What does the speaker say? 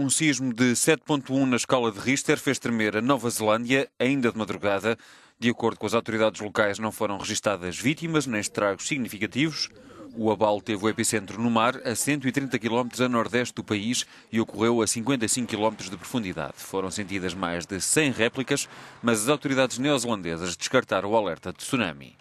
Um sismo de 7.1 na escala de Richter fez tremer a Nova Zelândia, ainda de madrugada. De acordo com as autoridades locais, não foram registadas vítimas nem estragos significativos. O abalo teve o epicentro no mar, a 130 km a nordeste do país e ocorreu a 55 km de profundidade. Foram sentidas mais de 100 réplicas, mas as autoridades neozelandesas descartaram o alerta de tsunami.